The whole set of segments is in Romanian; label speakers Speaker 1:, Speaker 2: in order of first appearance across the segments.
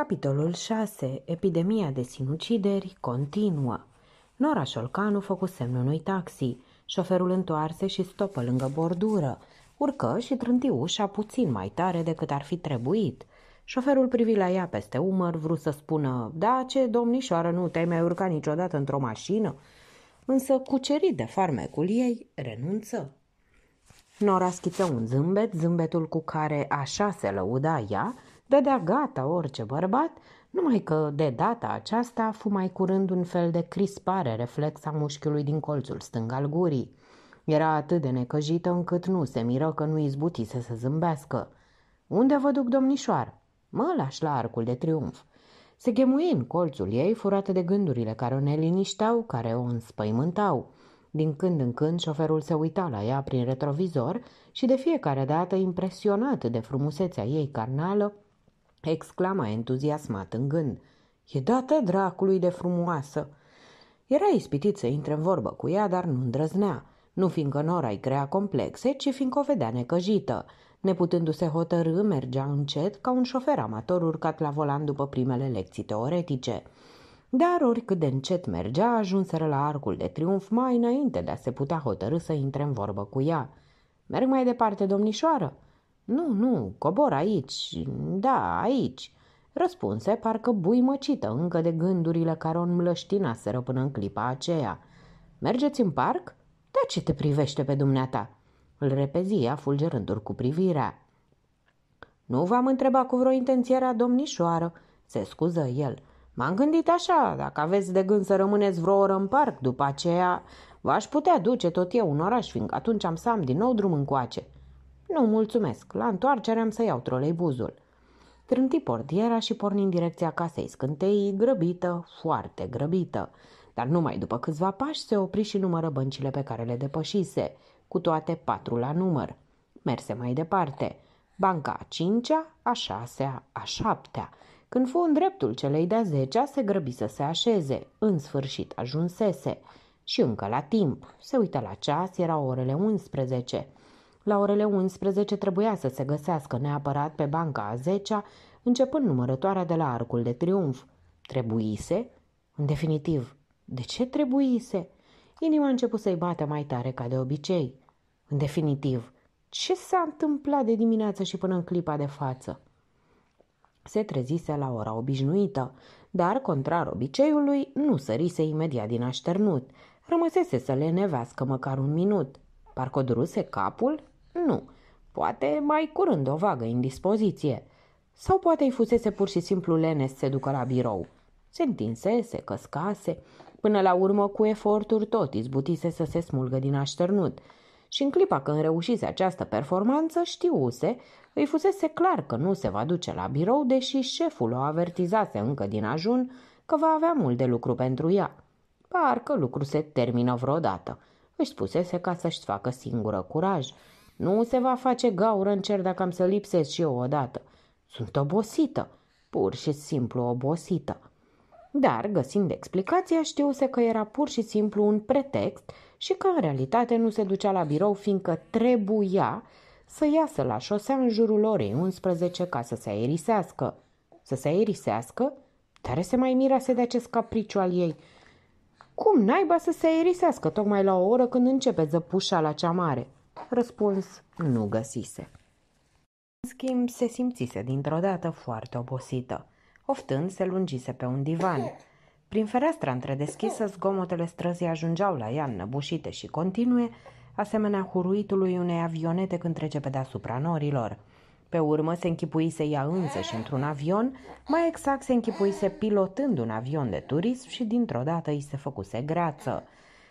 Speaker 1: Capitolul 6. Epidemia de sinucideri continuă. Nora Șolcanu făcu semnul unui taxi. Șoferul întoarse și stopă lângă bordură. Urcă și trânti ușa puțin mai tare decât ar fi trebuit. Șoferul privi la ea peste umăr, vrut să spună, Da, ce, domnișoară, nu te-ai mai urcat niciodată într-o mașină?" Însă, cucerit de farmecul ei, renunță. Nora schiță un zâmbet, zâmbetul cu care așa se lăuda ea, dădea gata orice bărbat, numai că de data aceasta fu mai curând un fel de crispare reflex a mușchiului din colțul stâng al gurii. Era atât de necăjită încât nu se miră că nu izbutise să zâmbească. Unde vă duc, domnișoar? Mă lași la arcul de triumf. Se ghemui în colțul ei, furată de gândurile care o nelinișteau, care o înspăimântau. Din când în când, șoferul se uita la ea prin retrovizor și de fiecare dată, impresionat de frumusețea ei carnală, exclama entuziasmat în gând. E dată dracului de frumoasă! Era ispitit să intre în vorbă cu ea, dar nu îndrăznea, nu fiindcă Nora îi crea complexe, ci fiindcă o vedea necăjită. Neputându-se hotărâ, mergea încet ca un șofer amator urcat la volan după primele lecții teoretice. Dar oricât de încet mergea, ajunseră la arcul de triumf mai înainte de a se putea hotărâ să intre în vorbă cu ea. Merg mai departe, domnișoară?" Nu, nu, cobor aici, da, aici!" Răspunse parcă buimăcită încă de gândurile care o înmlăștinaseră până în clipa aceea. Mergeți în parc? De da, ce te privește pe dumneata?" Îl repezia fulgerându-l cu privirea. Nu v-am întrebat cu vreo a domnișoară," se scuză el. M-am gândit așa, dacă aveți de gând să rămâneți vreo oră în parc, după aceea v-aș putea duce tot eu în oraș, fiindcă atunci am să am din nou drum încoace." Nu, mulțumesc. La întoarcere am să iau troleibuzul. Trânti portiera și porni în direcția casei scânteii, grăbită, foarte grăbită. Dar numai după câțiva pași se opri și numără băncile pe care le depășise, cu toate patru la număr. Merse mai departe. Banca a cincea, a șasea, a șaptea. Când fu în dreptul celei de-a zecea, se grăbi să se așeze. În sfârșit ajunsese. Și încă la timp. Se uită la ceas, erau orele 11. La orele 11 trebuia să se găsească neapărat pe banca a 10 începând numărătoarea de la Arcul de Triumf. Trebuise? În definitiv, de ce trebuise? Inima a început să-i bată mai tare ca de obicei. În definitiv, ce s-a întâmplat de dimineață și până în clipa de față? Se trezise la ora obișnuită, dar, contrar obiceiului, nu sărise imediat din așternut. Rămăsese să le nevească măcar un minut. Parcă duruse capul nu, poate mai curând o vagă indispoziție. Sau poate îi fusese pur și simplu lene să se ducă la birou. Se întinsese, căscase, până la urmă cu eforturi tot izbutise să se smulgă din așternut. Și în clipa când reușise această performanță, știuse, îi fusese clar că nu se va duce la birou, deși șeful o avertizase încă din ajun că va avea mult de lucru pentru ea. Parcă lucru se termină vreodată, își spusese ca să-și facă singură curaj. Nu se va face gaură în cer dacă am să lipsesc și eu odată. Sunt obosită, pur și simplu obosită. Dar, găsind explicația, știuse că era pur și simplu un pretext și că în realitate nu se ducea la birou fiindcă trebuia să iasă la șosea în jurul orei 11 ca să se aerisească. Să se aerisească? Tare se mai mirase de acest capriciu al ei. Cum naiba să se aerisească tocmai la o oră când începe zăpușa la cea mare? Răspuns nu găsise. În schimb, se simțise dintr-o dată foarte obosită. Oftând, se lungise pe un divan. Prin fereastra întredeschisă, zgomotele străzii ajungeau la ea înnăbușite și continue, asemenea huruitului unei avionete când trece pe deasupra norilor. Pe urmă se închipuise ea însă și într-un avion, mai exact se închipuise pilotând un avion de turism și dintr-o dată îi se făcuse greață.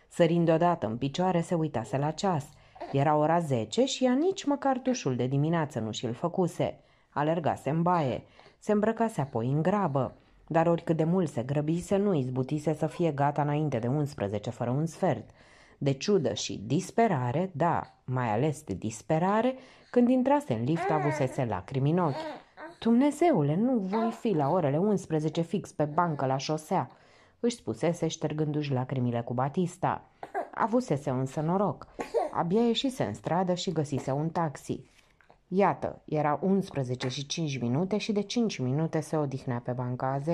Speaker 1: Sărind odată în picioare, se uitase la ceas – era ora 10 și ea nici măcar dușul de dimineață nu și-l făcuse. Alergase în baie, se îmbrăcase apoi în grabă, dar oricât de mult se grăbise, nu izbutise să fie gata înainte de 11 fără un sfert. De ciudă și disperare, da, mai ales de disperare, când intrase în lift avusese lacrimi în ochi. Dumnezeule, nu voi fi la orele 11 fix pe bancă la șosea, își spusese ștergându-și lacrimile cu Batista. Avusese însă noroc. Abia ieșise în stradă și găsise un taxi. Iată, era 11 și 5 minute și de 5 minute se odihnea pe bancaze.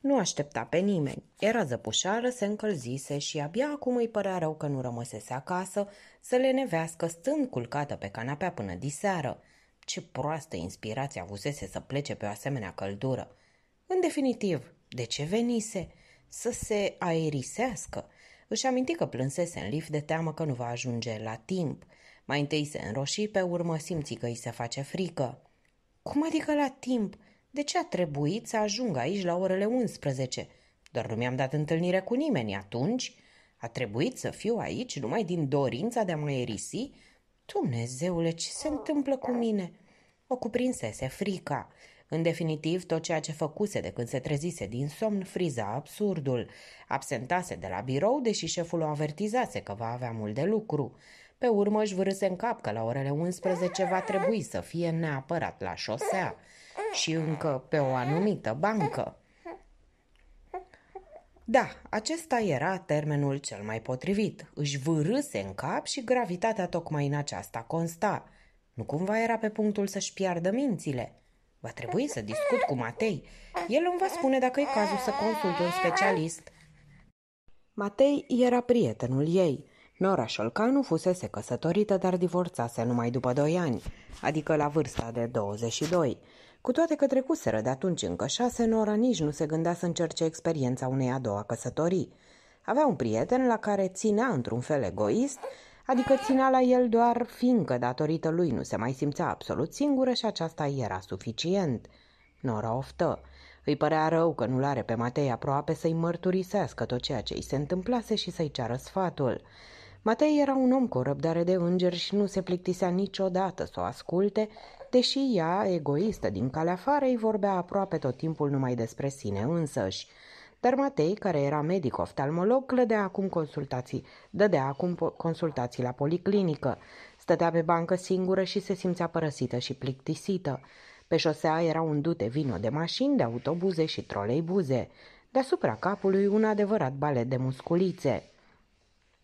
Speaker 1: Nu aștepta pe nimeni. Era zăpușară, se încălzise și abia acum îi părea rău că nu rămăsese acasă să le nevească stând culcată pe canapea până diseară. Ce proastă inspirație avusese să plece pe o asemenea căldură. În definitiv, de ce venise? Să se aerisească. Își aminti că plânsese în lift de teamă că nu va ajunge la timp. Mai întâi se înroși, pe urmă simți că îi se face frică. Cum adică la timp? De ce a trebuit să ajung aici la orele 11? Doar nu mi-am dat întâlnire cu nimeni atunci. A trebuit să fiu aici numai din dorința de a mă erisi? Dumnezeule, ce se întâmplă cu mine?" O cuprinsese frica. În definitiv, tot ceea ce făcuse de când se trezise din somn friza absurdul. Absentase de la birou, deși șeful o avertizase că va avea mult de lucru. Pe urmă își vârâse în cap că la orele 11 va trebui să fie neapărat la șosea și încă pe o anumită bancă. Da, acesta era termenul cel mai potrivit. Își vârâse în cap și gravitatea tocmai în aceasta consta. Nu cumva era pe punctul să-și piardă mințile. Va trebui să discut cu Matei. El îmi va spune dacă e cazul să consult un specialist. Matei era prietenul ei. Nora Șolcanu fusese căsătorită, dar divorțase numai după doi ani, adică la vârsta de 22. Cu toate că trecuseră de atunci încă șase, Nora nici nu se gândea să încerce experiența unei a doua căsătorii. Avea un prieten la care ținea într-un fel egoist, adică ținea la el doar fiindcă datorită lui nu se mai simțea absolut singură și aceasta era suficient. Nora oftă. Îi părea rău că nu-l are pe Matei aproape să-i mărturisească tot ceea ce îi se întâmplase și să-i ceară sfatul. Matei era un om cu o răbdare de înger și nu se plictisea niciodată să o asculte, deși ea, egoistă din calea afară, îi vorbea aproape tot timpul numai despre sine însăși – dar Matei, care era medic oftalmolog, clădea acum consultații, dădea acum consultații la policlinică. Stătea pe bancă singură și se simțea părăsită și plictisită. Pe șosea era un dute vino de mașini, de autobuze și troleibuze. Deasupra capului un adevărat balet de musculițe.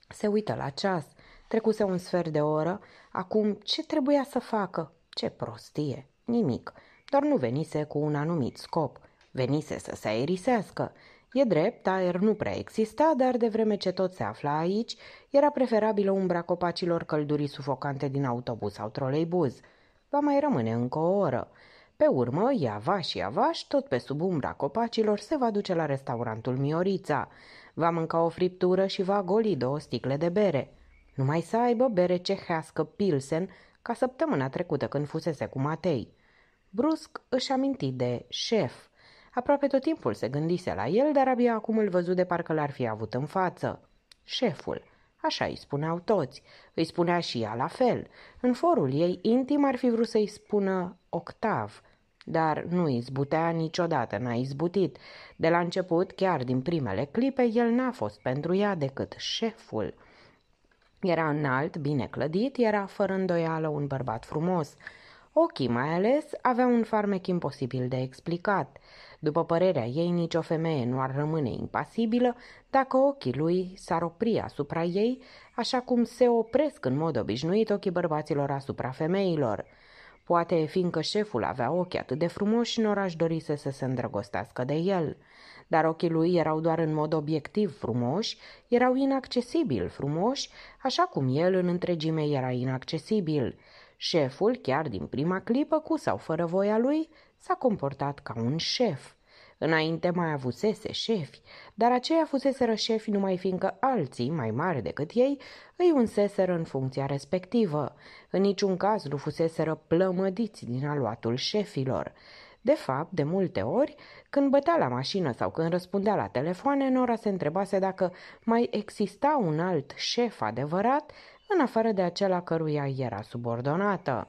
Speaker 1: Se uită la ceas. Trecuse un sfert de oră. Acum ce trebuia să facă? Ce prostie! Nimic. Doar nu venise cu un anumit scop. Venise să se aerisească. E drept, aer nu prea exista, dar de vreme ce tot se afla aici, era preferabilă umbra copacilor căldurii sufocante din autobuz sau troleibuz. Va mai rămâne încă o oră. Pe urmă, Iava și Iavaș, tot pe sub umbra copacilor, se va duce la restaurantul Miorița. Va mânca o friptură și va goli două sticle de bere. Numai să aibă bere cehească Pilsen, ca săptămâna trecută când fusese cu Matei. Brusc își aminti de șef – Aproape tot timpul se gândise la el, dar abia acum îl văzu de parcă l-ar fi avut în față. Șeful. Așa îi spuneau toți. Îi spunea și ea la fel. În forul ei intim ar fi vrut să-i spună octav, dar nu izbutea niciodată, n-a izbutit. De la început, chiar din primele clipe, el n-a fost pentru ea decât șeful. Era înalt, bine clădit, era fără îndoială un bărbat frumos. Ochii mai ales aveau un farmec imposibil de explicat. După părerea ei, nicio femeie nu ar rămâne impasibilă dacă ochii lui s-ar opri asupra ei, așa cum se opresc în mod obișnuit ochii bărbaților asupra femeilor. Poate fiindcă șeful avea ochi atât de frumoși, nu aș dori să se îndrăgostească de el. Dar ochii lui erau doar în mod obiectiv frumoși, erau inaccesibil frumoși, așa cum el în întregime era inaccesibil. Șeful, chiar din prima clipă, cu sau fără voia lui, S-a comportat ca un șef. Înainte mai avusese șefi, dar aceia fuseseră șefi numai fiindcă alții, mai mari decât ei, îi unseseră în funcția respectivă. În niciun caz nu fuseseră plămădiți din aluatul șefilor. De fapt, de multe ori, când bătea la mașină sau când răspundea la telefoane, Nora se întrebase dacă mai exista un alt șef adevărat, în afară de acela căruia era subordonată.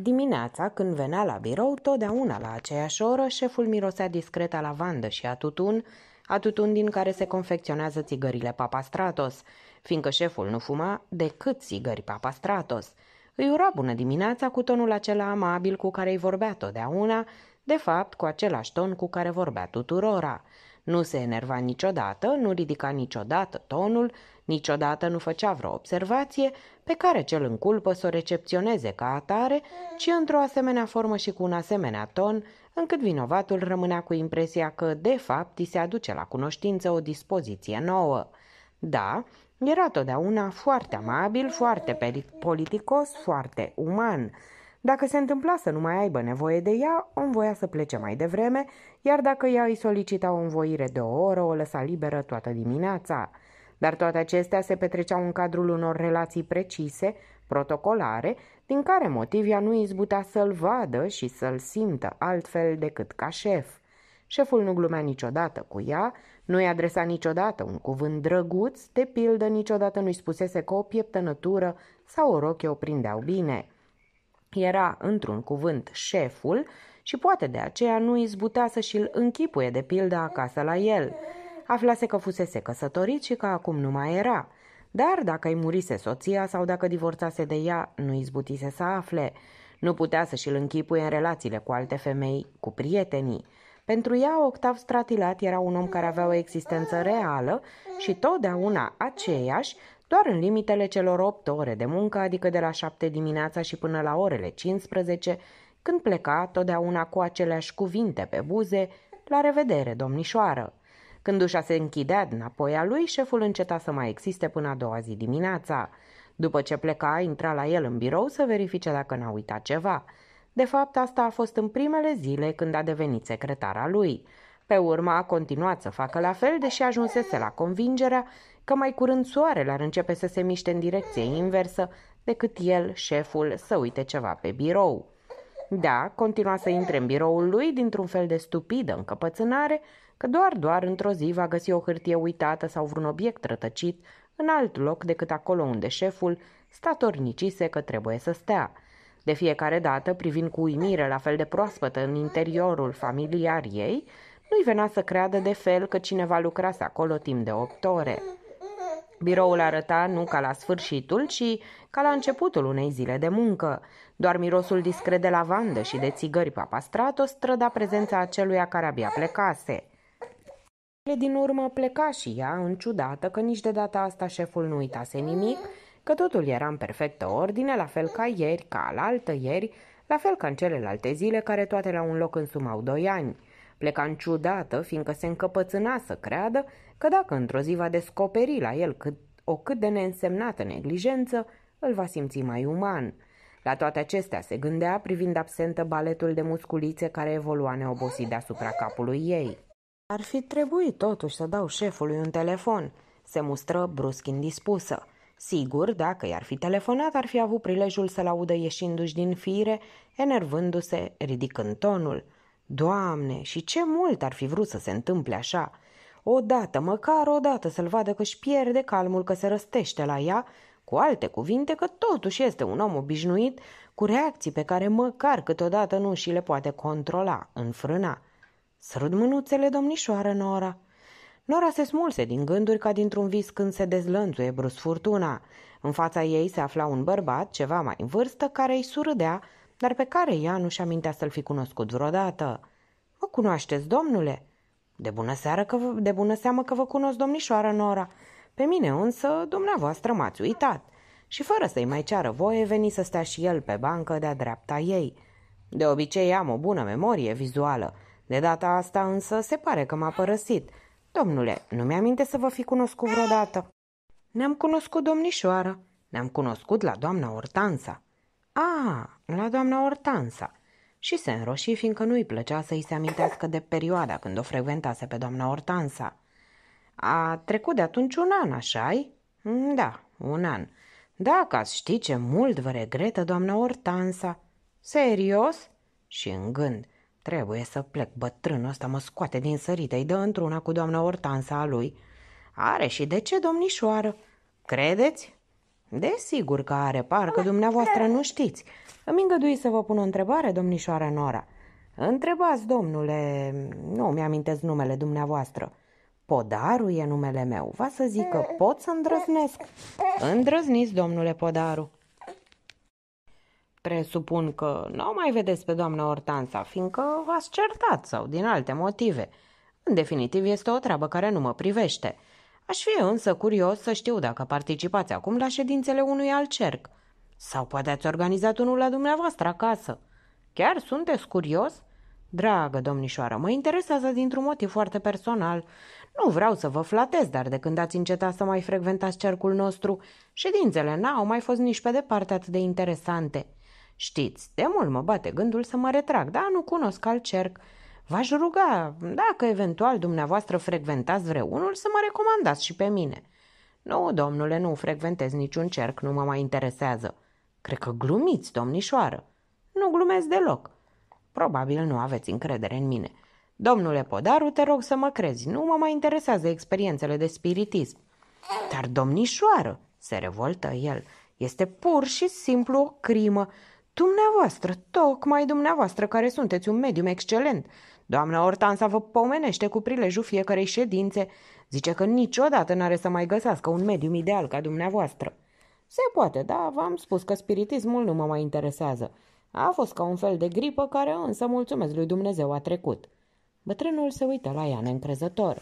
Speaker 1: Dimineața, când venea la birou, totdeauna la aceeași oră, șeful mirosea discret a lavandă și a tutun, a tutun din care se confecționează țigările Papastratos, fiindcă șeful nu fuma decât țigări Papastratos. Îi ura bună dimineața cu tonul acela amabil cu care îi vorbea totdeauna, de fapt cu același ton cu care vorbea tuturora. Nu se enerva niciodată, nu ridica niciodată tonul, niciodată nu făcea vreo observație, pe care cel în culpă să o recepționeze ca atare, ci într-o asemenea formă și cu un asemenea ton, încât vinovatul rămânea cu impresia că, de fapt, îi se aduce la cunoștință o dispoziție nouă. Da, era totdeauna foarte amabil, foarte politicos, foarte uman. Dacă se întâmpla să nu mai aibă nevoie de ea, o învoia să plece mai devreme, iar dacă ea îi solicita o învoire de o oră, o lăsa liberă toată dimineața. Dar toate acestea se petreceau în cadrul unor relații precise, protocolare, din care motiv ea nu izbutea să-l vadă și să-l simtă altfel decât ca șef. Șeful nu glumea niciodată cu ea, nu-i adresa niciodată un cuvânt drăguț, de pildă niciodată nu-i spusese că o pieptănătură sau o roche o prindeau bine. Era, într-un cuvânt, șeful și poate de aceea nu izbutea să și-l închipuie de pildă acasă la el – aflase că fusese căsătorit și că acum nu mai era. Dar dacă îi murise soția sau dacă divorțase de ea, nu izbutise să afle. Nu putea să și-l închipuie în relațiile cu alte femei, cu prietenii. Pentru ea, Octav Stratilat era un om care avea o existență reală și totdeauna aceeași, doar în limitele celor 8 ore de muncă, adică de la 7 dimineața și până la orele 15, când pleca totdeauna cu aceleași cuvinte pe buze, la revedere, domnișoară. Când ușa se închidea înapoi a lui, șeful înceta să mai existe până a doua zi dimineața. După ce pleca, intra la el în birou să verifice dacă n-a uitat ceva. De fapt, asta a fost în primele zile când a devenit secretara lui. Pe urmă a continuat să facă la fel, deși ajunsese la convingerea că mai curând soarele ar începe să se miște în direcție inversă decât el, șeful, să uite ceva pe birou. Da, continua să intre în biroul lui dintr-un fel de stupidă încăpățânare, că doar, doar într-o zi va găsi o hârtie uitată sau vreun obiect rătăcit în alt loc decât acolo unde șeful statornicise că trebuie să stea. De fiecare dată, privind cu uimire la fel de proaspătă în interiorul familiar ei, nu-i venea să creadă de fel că cineva lucrase acolo timp de opt ore. Biroul arăta nu ca la sfârșitul, ci ca la începutul unei zile de muncă. Doar mirosul discret de lavandă și de țigări o străda prezența aceluia care abia plecase. Cele din urmă pleca și ea, în ciudată că nici de data asta șeful nu uitase nimic, că totul era în perfectă ordine, la fel ca ieri, ca al altă ieri, la fel ca în celelalte zile care toate la un loc însumau doi ani. Pleca în ciudată, fiindcă se încăpățâna să creadă că dacă într-o zi va descoperi la el cât, o cât de neînsemnată neglijență, îl va simți mai uman. La toate acestea se gândea privind absentă baletul de musculițe care evolua neobosit deasupra capului ei. Ar fi trebuit totuși să dau șefului un telefon. Se mustră brusc indispusă. Sigur, dacă i-ar fi telefonat, ar fi avut prilejul să-l audă ieșindu-și din fire, enervându-se, ridicând tonul. Doamne, și ce mult ar fi vrut să se întâmple așa! Odată, măcar odată să-l vadă că își pierde calmul că se răstește la ea, cu alte cuvinte că totuși este un om obișnuit, cu reacții pe care măcar câteodată nu și le poate controla, înfrâna. Sărut mânuțele, domnișoară Nora. Nora se smulse din gânduri ca dintr-un vis când se dezlănțuie brusc furtuna. În fața ei se afla un bărbat, ceva mai în vârstă, care îi surâdea, dar pe care ea nu-și amintea să-l fi cunoscut vreodată. Mă cunoașteți, domnule?" De bună, seară că vă, de bună seamă că vă cunosc, domnișoară Nora. Pe mine însă, dumneavoastră m-ați uitat." Și fără să-i mai ceară voie, veni să stea și el pe bancă de-a dreapta ei. De obicei am o bună memorie vizuală de data asta însă se pare că m-a părăsit. Domnule, nu mi am minte să vă fi cunoscut vreodată. Ne-am cunoscut, domnișoară. Ne-am cunoscut la doamna Ortanța. A, la doamna Ortanța. Și se înroși fiindcă nu-i plăcea să-i se amintească de perioada când o frecventase pe doamna Ortanța. A trecut de atunci un an, așa-i? Mm, da, un an. Dacă ați ști ce mult vă regretă doamna Ortanța. Serios? Și în gând – Trebuie să plec, bătrânul ăsta mă scoate din sărite, îi dă într-una cu doamna Hortansa a lui. Are și de ce, domnișoară? Credeți? Desigur că are, parcă ah, dumneavoastră nu știți. Îmi îngădui să vă pun o întrebare, domnișoara Nora. Întrebați, domnule, nu mi-amintesc numele dumneavoastră. Podaru e numele meu. Va să zic că eh, pot să îndrăznesc. Eh, eh. Îndrăzniți, domnule Podaru. Presupun că nu o mai vedeți pe doamna Ortanța, fiindcă v-ați certat sau din alte motive. În definitiv, este o treabă care nu mă privește. Aș fi însă curios să știu dacă participați acum la ședințele unui alt cerc. Sau poate ați organizat unul la dumneavoastră acasă. Chiar sunteți curios? Dragă domnișoară, mă interesează dintr-un motiv foarte personal. Nu vreau să vă flatez, dar de când ați încetat să mai frecventați cercul nostru, ședințele n-au mai fost nici pe departe atât de interesante. Știți, de mult mă bate gândul să mă retrag, dar nu cunosc alt cerc. V-aș ruga, dacă eventual dumneavoastră frecventați vreunul, să mă recomandați și pe mine. Nu, domnule, nu frecventez niciun cerc, nu mă mai interesează. Cred că glumiți, domnișoară. Nu glumesc deloc. Probabil nu aveți încredere în mine. Domnule Podaru, te rog să mă crezi, nu mă mai interesează experiențele de spiritism. Dar, domnișoară, se revoltă el, este pur și simplu o crimă. Dumneavoastră, tocmai dumneavoastră care sunteți un medium excelent. Doamna Ortansa vă pomenește cu prilejul fiecarei ședințe. Zice că niciodată n-are să mai găsească un medium ideal ca dumneavoastră. Se poate, da, v-am spus că spiritismul nu mă mai interesează. A fost ca un fel de gripă care însă, mulțumesc lui Dumnezeu, a trecut. Bătrânul se uită la ea neîncrezător.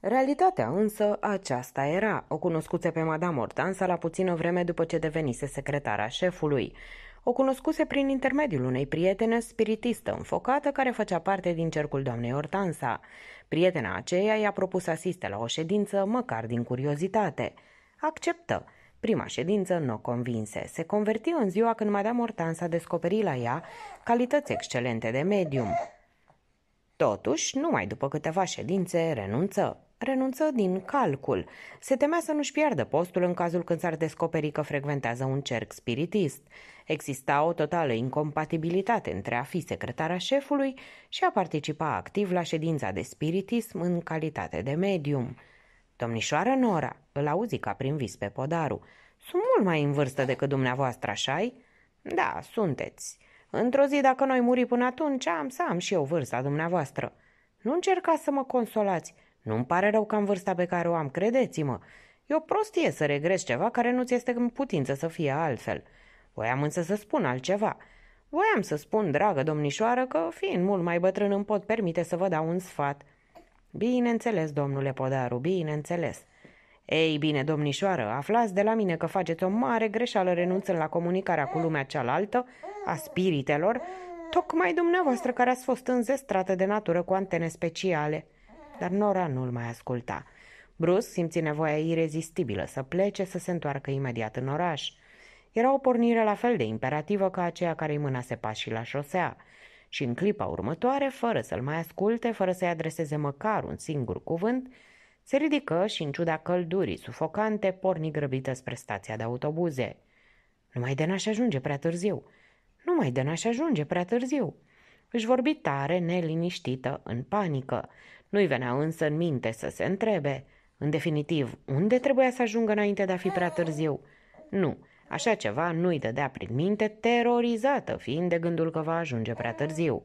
Speaker 1: Realitatea însă aceasta era. O cunoscuse pe Madame Ortansa la puțină vreme după ce devenise secretara șefului. O cunoscuse prin intermediul unei prietene spiritistă înfocată care făcea parte din cercul doamnei Ortansa. Prietena aceea i-a propus să asiste la o ședință, măcar din curiozitate. Acceptă. Prima ședință nu o convinse. Se converti în ziua când Madame Ortansa descoperi la ea calități excelente de medium. Totuși, numai după câteva ședințe renunță renunță din calcul. Se temea să nu-și piardă postul în cazul când s-ar descoperi că frecventează un cerc spiritist. Exista o totală incompatibilitate între a fi secretara șefului și a participa activ la ședința de spiritism în calitate de medium. Domnișoară Nora, îl auzi ca prin vis pe podaru. Sunt mult mai în vârstă decât dumneavoastră, așa Da, sunteți. Într-o zi, dacă noi muri până atunci, am să am și eu vârsta dumneavoastră. Nu încercați să mă consolați. Nu-mi pare rău că am vârsta pe care o am, credeți-mă. E o prostie să regrezi ceva care nu ți este în putință să fie altfel. Voiam însă să spun altceva. Voiam să spun, dragă domnișoară, că, fiind mult mai bătrân, îmi pot permite să vă dau un sfat. Bineînțeles, domnule Podaru, bineînțeles. Ei bine, domnișoară, aflați de la mine că faceți o mare greșeală renunțând la comunicarea cu lumea cealaltă, a spiritelor, tocmai dumneavoastră care ați fost înzestrată de natură cu antene speciale dar Nora nu-l mai asculta. Bruce simți nevoia irezistibilă să plece, să se întoarcă imediat în oraș. Era o pornire la fel de imperativă ca aceea care îi mânase pașii la șosea. Și în clipa următoare, fără să-l mai asculte, fără să-i adreseze măcar un singur cuvânt, se ridică și, în ciuda căldurii sufocante, porni grăbită spre stația de autobuze. Numai de n-aș ajunge prea târziu. Numai de n-aș ajunge prea târziu. Își vorbi tare, neliniștită, în panică. Nu-i venea însă în minte să se întrebe. În definitiv, unde trebuia să ajungă înainte de a fi prea târziu? Nu, așa ceva nu-i dădea prin minte, terorizată fiind de gândul că va ajunge prea târziu.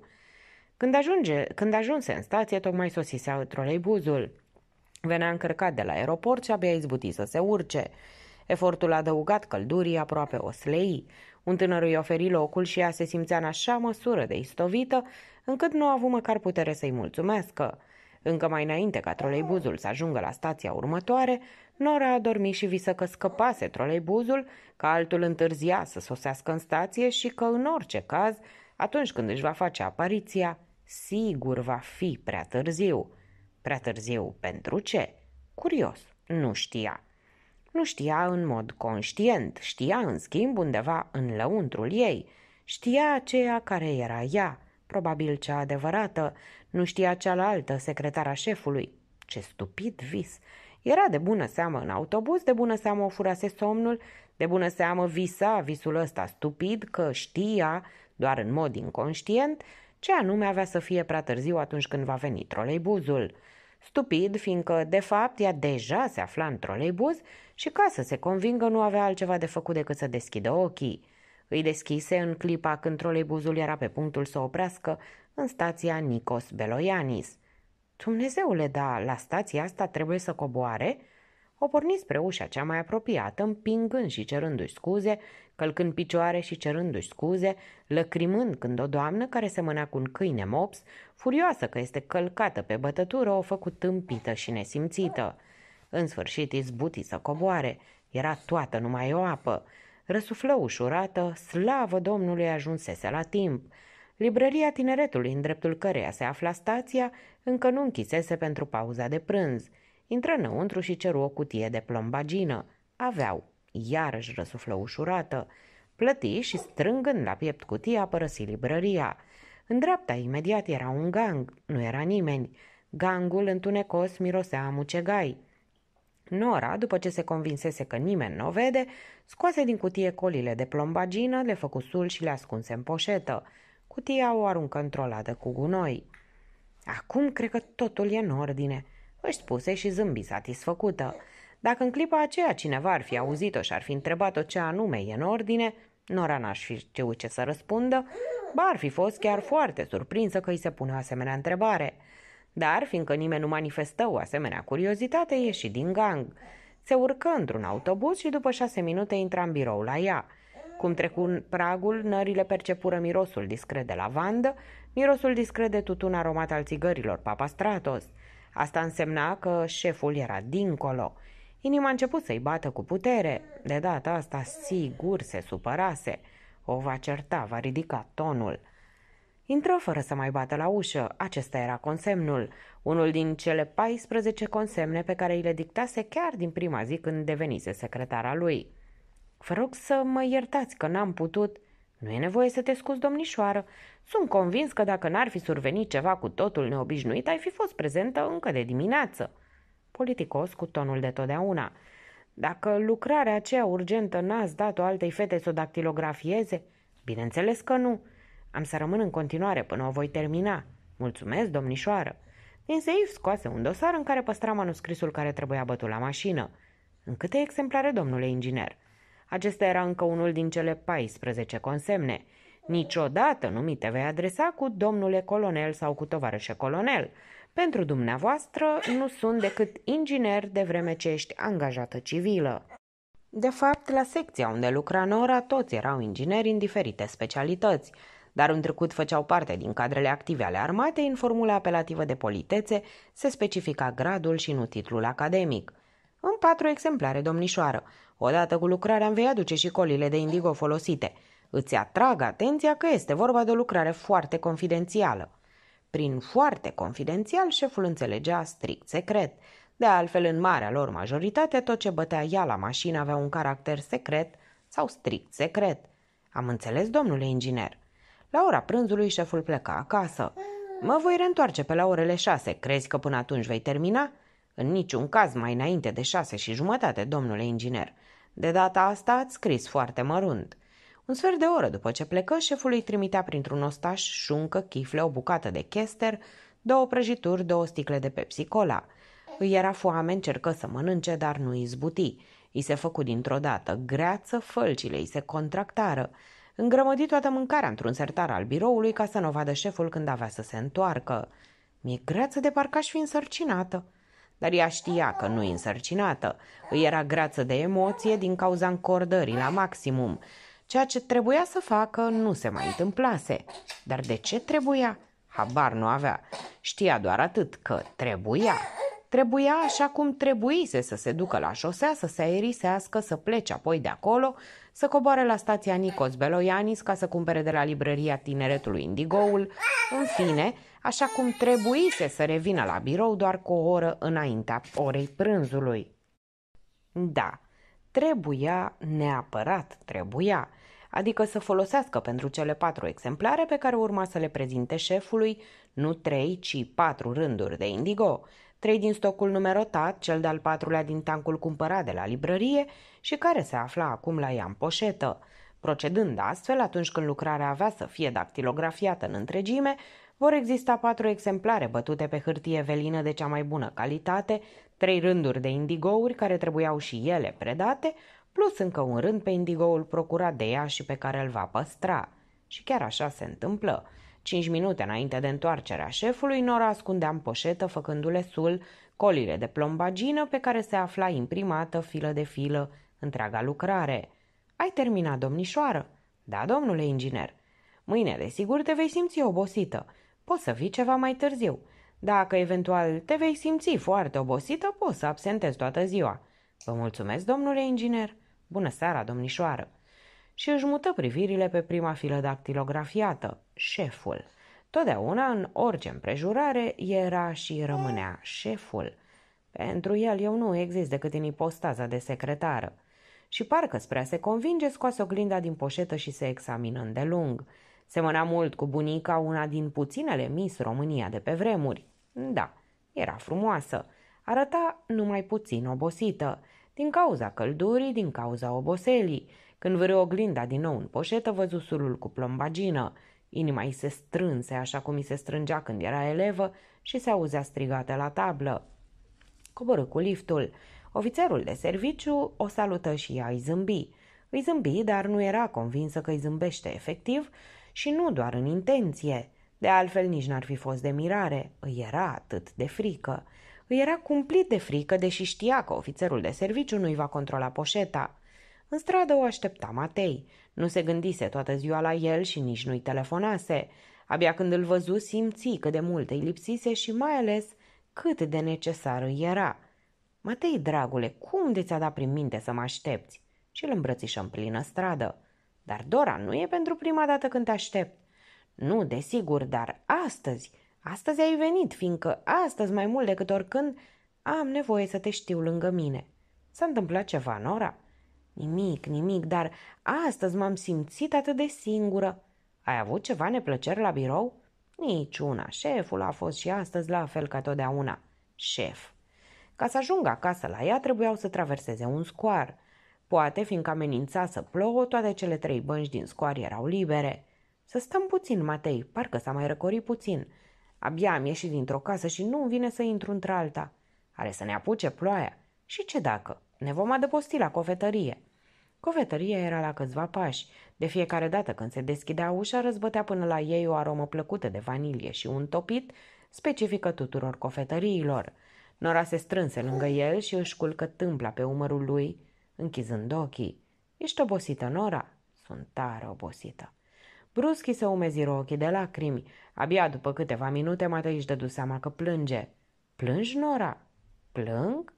Speaker 1: Când, ajunge, când ajunse în stație, tocmai sosisea troleibuzul. Venea încărcat de la aeroport și abia izbuti să se urce. Efortul adăugat căldurii aproape o slei. Un tânăr îi oferi locul și ea se simțea în așa măsură de istovită, încât nu a avut măcar putere să-i mulțumească. Încă mai înainte ca troleibuzul să ajungă la stația următoare, Nora a dormit și visă că scăpase troleibuzul, că altul întârzia să sosească în stație și că, în orice caz, atunci când își va face apariția, sigur va fi prea târziu. Prea târziu pentru ce? Curios, nu știa. Nu știa în mod conștient, știa în schimb undeva în lăuntrul ei. Știa aceea care era ea, probabil cea adevărată, nu știa cealaltă, secretara șefului. Ce stupid vis! Era de bună seamă în autobuz, de bună seamă o furase somnul, de bună seamă visa visul ăsta stupid că știa, doar în mod inconștient, ce anume avea să fie prea târziu atunci când va veni troleibuzul. Stupid, fiindcă, de fapt, ea deja se afla în troleibuz și ca să se convingă nu avea altceva de făcut decât să deschidă ochii. Îi deschise în clipa când troleibuzul era pe punctul să oprească în stația Nikos Beloianis. Dumnezeule, da, la stația asta trebuie să coboare?" O porni spre ușa cea mai apropiată, împingând și cerându-și scuze, călcând picioare și cerându-și scuze, lăcrimând când o doamnă care semăna cu un câine mops, furioasă că este călcată pe bătătură, o făcut tâmpită și nesimțită. În sfârșit izbuti să coboare. Era toată numai o apă. Răsuflă ușurată, slavă Domnului ajunsese la timp. Librăria tineretului, în dreptul căreia se afla stația, încă nu închisese pentru pauza de prânz. Intră înăuntru și ceru o cutie de plombagină. Aveau. Iarăși răsuflă ușurată. Plăti și strângând la piept cutia părăsi librăria. În dreapta imediat era un gang, nu era nimeni. Gangul întunecos mirosea a mucegai. Nora, după ce se convinsese că nimeni nu o vede, scoase din cutie colile de plombagină, le făcu sul și le ascunse în poșetă. Cutia o aruncă într-o ladă cu gunoi. Acum cred că totul e în ordine, își spuse și zâmbi satisfăcută. Dacă în clipa aceea cineva ar fi auzit-o și ar fi întrebat-o ce anume e în ordine, Nora n-aș fi știut ce să răspundă, ba ar fi fost chiar foarte surprinsă că îi se pune asemenea întrebare – dar, fiindcă nimeni nu manifestă o asemenea curiozitate, ieși din gang. Se urcă într-un autobuz și după șase minute intra în birou la ea. Cum trecu pragul, nările percepură mirosul discret de lavandă, mirosul discret de tutun aromat al țigărilor papastratos. Asta însemna că șeful era dincolo. Inima a început să-i bată cu putere. De data asta, sigur, se supărase. O va certa, va ridica tonul. Intră fără să mai bată la ușă, acesta era consemnul, unul din cele 14 consemne pe care îi le dictase chiar din prima zi când devenise secretara lui. Vă rog să mă iertați că n-am putut. Nu e nevoie să te scuzi, domnișoară. Sunt convins că dacă n-ar fi survenit ceva cu totul neobișnuit, ai fi fost prezentă încă de dimineață. Politicos cu tonul de totdeauna. Dacă lucrarea aceea urgentă n-ați dat-o altei fete să o dactilografieze? Bineînțeles că nu. Am să rămân în continuare până o voi termina. Mulțumesc, domnișoară. Din seif scoase un dosar în care păstra manuscrisul care trebuia bătut la mașină. În câte exemplare, domnule inginer? Acesta era încă unul din cele 14 consemne. Niciodată nu mi te vei adresa cu domnule colonel sau cu tovarășe colonel. Pentru dumneavoastră nu sunt decât inginer de vreme ce ești angajată civilă. De fapt, la secția unde lucra Nora, toți erau ingineri în diferite specialități – dar în trecut făceau parte din cadrele active ale armatei, în formula apelativă de politețe se specifica gradul și nu titlul academic. În patru exemplare, domnișoară. Odată cu lucrarea îmi vei aduce și colile de indigo folosite. Îți atrag atenția că este vorba de o lucrare foarte confidențială. Prin foarte confidențial, șeful înțelegea strict secret. De altfel, în marea lor majoritate, tot ce bătea ea la mașină avea un caracter secret sau strict secret. Am înțeles, domnule inginer. La ora prânzului șeful pleca acasă. Mă voi reîntoarce pe la orele șase. Crezi că până atunci vei termina? În niciun caz mai înainte de șase și jumătate, domnule inginer. De data asta ați scris foarte mărunt. Un sfert de oră după ce plecă, șeful îi trimitea printr-un ostaș, șuncă, chifle, o bucată de chester, două prăjituri, două sticle de Pepsi Cola. Îi era foame, încercă să mănânce, dar nu izbuti. I se făcu dintr-o dată greață, fălcile îi se contractară. Îngrămădi toată mâncarea într-un sertar al biroului ca să nu vadă șeful când avea să se întoarcă. Mi-e greață de parcă aș fi însărcinată. Dar ea știa că nu-i însărcinată. Îi era greață de emoție din cauza încordării la maximum. Ceea ce trebuia să facă nu se mai întâmplase. Dar de ce trebuia? Habar nu avea. Știa doar atât că trebuia. Trebuia așa cum trebuise să se ducă la șosea, să se aerisească, să plece apoi de acolo, să coboare la stația Nicos Beloianis ca să cumpere de la librăria tineretului Indigoul, în fine, așa cum trebuise să revină la birou doar cu o oră înaintea orei prânzului. Da, trebuia, neapărat trebuia, adică să folosească pentru cele patru exemplare pe care urma să le prezinte șefului, nu trei, ci patru rânduri de indigo, trei din stocul numerotat, cel de-al patrulea din tancul cumpărat de la librărie și care se afla acum la ea în poșetă. Procedând astfel, atunci când lucrarea avea să fie dactilografiată în întregime, vor exista patru exemplare bătute pe hârtie velină de cea mai bună calitate, trei rânduri de indigouri care trebuiau și ele predate, plus încă un rând pe indigoul procurat de ea și pe care îl va păstra. Și chiar așa se întâmplă. Cinci minute înainte de întoarcerea șefului, Nora ascundea în poșetă, făcându-le sul, colile de plombagină pe care se afla imprimată filă de filă întreaga lucrare. Ai terminat, domnișoară?" Da, domnule inginer." Mâine, desigur, te vei simți obosită. Poți să vii ceva mai târziu. Dacă eventual te vei simți foarte obosită, poți să absentezi toată ziua." Vă mulțumesc, domnule inginer." Bună seara, domnișoară!" și își mută privirile pe prima filă dactilografiată, șeful. Totdeauna, în orice împrejurare, era și rămânea șeful. Pentru el eu nu exist decât în ipostaza de secretară. Și parcă spre a se convinge, scoase oglinda din poșetă și se examină îndelung. Semăna mult cu bunica, una din puținele mis România de pe vremuri. Da, era frumoasă. Arăta numai puțin obosită, din cauza căldurii, din cauza oboselii. Când vâre oglinda din nou în poșetă, văzu surul cu plombagină. Inima îi se strânse așa cum îi se strângea când era elevă și se auzea strigată la tablă. Coborâ cu liftul. Ofițerul de serviciu o salută și ea îi zâmbi. Îi zâmbi, dar nu era convinsă că îi zâmbește efectiv și nu doar în intenție. De altfel nici n-ar fi fost de mirare, îi era atât de frică. Îi era cumplit de frică, deși știa că ofițerul de serviciu nu-i va controla poșeta. În stradă o aștepta Matei. Nu se gândise toată ziua la el și nici nu-i telefonase. Abia când îl văzu, simți că de mult îi lipsise și mai ales cât de necesar îi era. Matei, dragule, cum de ți-a dat prin minte să mă aștepți? Și îl îmbrățișă în plină stradă. Dar, Dora, nu e pentru prima dată când te aștept. Nu, desigur, dar astăzi, astăzi ai venit, fiindcă astăzi mai mult decât oricând am nevoie să te știu lângă mine. S-a întâmplat ceva, Nora? Nimic, nimic, dar astăzi m-am simțit atât de singură. Ai avut ceva neplăceri la birou? Niciuna. Șeful a fost și astăzi la fel ca totdeauna. Șef. Ca să ajungă acasă la ea, trebuiau să traverseze un scoar. Poate, fiindcă amenința să plouă, toate cele trei bănci din scoar erau libere. Să stăm puțin, Matei, parcă s-a mai răcorit puțin. Abia am ieșit dintr-o casă și nu-mi vine să intru într-alta. Are să ne apuce ploaia. Și ce dacă? Ne vom adăposti la cofetărie. Cofetăria era la câțiva pași. De fiecare dată când se deschidea ușa, răzbătea până la ei o aromă plăcută de vanilie și un topit, specifică tuturor cofetăriilor. Nora se strânse lângă el și își culcă tâmpla pe umărul lui, închizând ochii. Ești obosită, Nora?" Sunt tare obosită." Bruschi se umeziră ochii de lacrimi. Abia după câteva minute, Matei își dădu seama că plânge. Plângi, Nora?" Plâng?"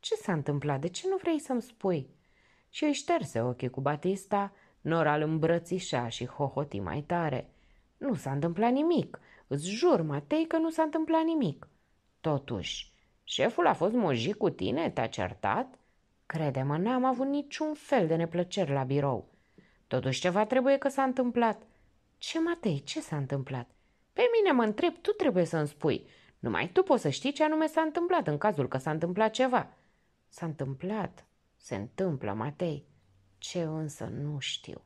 Speaker 1: Ce s-a întâmplat? De ce nu vrei să-mi spui?" Și îi șterse ochii cu Batista, Nora îl îmbrățișa și hohoti mai tare. Nu s-a întâmplat nimic. Îți jur, Matei, că nu s-a întâmplat nimic. Totuși, șeful a fost mojit cu tine? Te-a certat? Crede-mă, n-am avut niciun fel de neplăceri la birou. Totuși ceva trebuie că s-a întâmplat. Ce, Matei, ce s-a întâmplat? Pe mine mă întreb, tu trebuie să-mi spui. Numai tu poți să știi ce anume s-a întâmplat în cazul că s-a întâmplat ceva. S-a întâmplat, se întâmplă, Matei. Ce însă nu știu.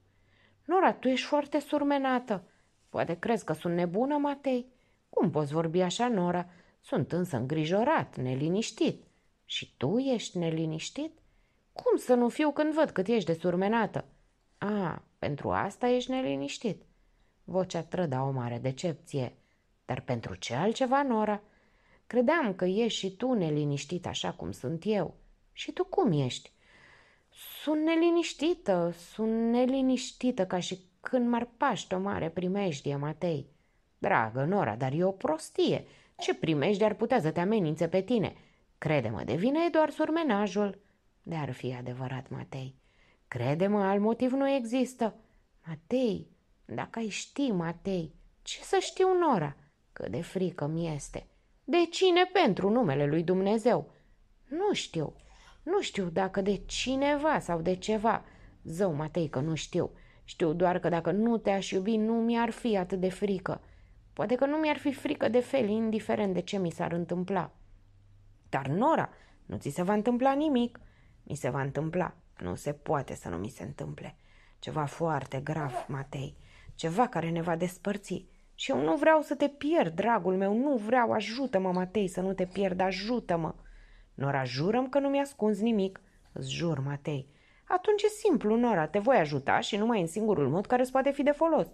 Speaker 1: Nora, tu ești foarte surmenată. Poate crezi că sunt nebună, Matei? Cum poți vorbi așa, Nora? Sunt însă îngrijorat, neliniștit. Și tu ești neliniștit? Cum să nu fiu când văd cât ești de surmenată? A, pentru asta ești neliniștit. Vocea trăda o mare decepție. Dar pentru ce altceva, Nora? Credeam că ești și tu neliniștit așa cum sunt eu. Și tu cum ești? Sunt neliniștită, sunt neliniștită ca și când m-ar paște o mare primejdie, Matei. Dragă Nora, dar e o prostie. Ce primejdie ar putea să te amenințe pe tine? Crede-mă, de vină e doar surmenajul. De ar fi adevărat, Matei. Crede-mă, al motiv nu există. Matei, dacă ai ști, Matei, ce să știu, Nora? Că de frică mi este. De cine pentru numele lui Dumnezeu? Nu știu. Nu știu dacă de cineva sau de ceva. Zău, Matei, că nu știu. Știu doar că dacă nu te-aș iubi, nu mi-ar fi atât de frică. Poate că nu mi-ar fi frică de fel, indiferent de ce mi s-ar întâmpla. Dar, Nora, nu ți se va întâmpla nimic. Mi se va întâmpla. Nu se poate să nu mi se întâmple. Ceva foarte grav, Matei. Ceva care ne va despărți. Și eu nu vreau să te pierd, dragul meu, nu vreau, ajută-mă, Matei, să nu te pierd, ajută-mă. Nora, jurăm că nu mi-ascunzi nimic. Îți jur, Matei. Atunci e simplu, Nora, te voi ajuta și numai în singurul mod care îți poate fi de folos.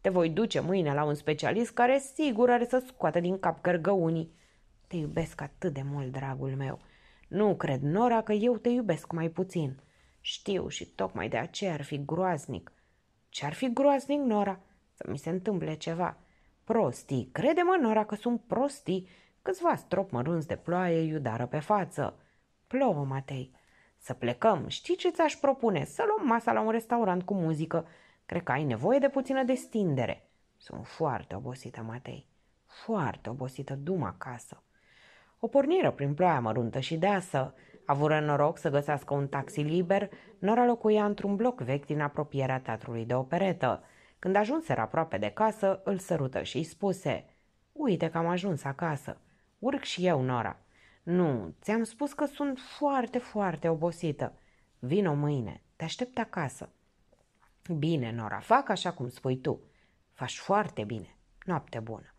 Speaker 1: Te voi duce mâine la un specialist care sigur are să scoată din cap cărgăunii. Te iubesc atât de mult, dragul meu. Nu cred, Nora, că eu te iubesc mai puțin. Știu și tocmai de aceea ar fi groaznic. Ce-ar fi groaznic, Nora? Să mi se întâmple ceva. Prostii, crede-mă, Nora, că sunt prostii Câțiva strop mărunți de ploaie iudară pe față. Plouă, Matei. Să plecăm. Știi ce ți-aș propune? Să luăm masa la un restaurant cu muzică. Cred că ai nevoie de puțină destindere. Sunt foarte obosită, Matei. Foarte obosită, dum acasă. O porniră prin ploaia măruntă și deasă. Avură noroc să găsească un taxi liber, Nora locuia într-un bloc vechi din apropierea teatrului de operetă. Când ajunseră aproape de casă, îl sărută și îi spuse Uite că am ajuns acasă. Urc și eu, Nora. Nu, ți-am spus că sunt foarte, foarte obosită. Vino mâine, te aștept acasă. Bine, Nora, fac așa cum spui tu. Faci foarte bine. Noapte bună.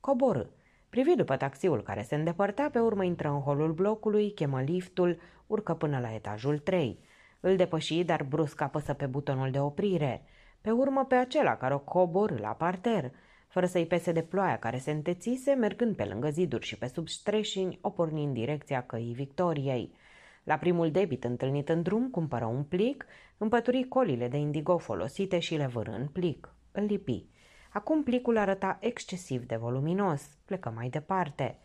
Speaker 1: Coborâ. Privi după taxiul care se îndepărta, pe urmă intră în holul blocului, chemă liftul, urcă până la etajul 3. Îl depăși, dar brusc apăsă pe butonul de oprire. Pe urmă pe acela care o cobor la parter. Fără să-i pese de ploaia care se întețise, mergând pe lângă ziduri și pe sub streșini, o pornind în direcția căii Victoriei. La primul debit întâlnit în drum, cumpără un plic, împături colile de indigo folosite și le vârâ în plic. Îl lipi. Acum plicul arăta excesiv de voluminos. Plecă mai departe.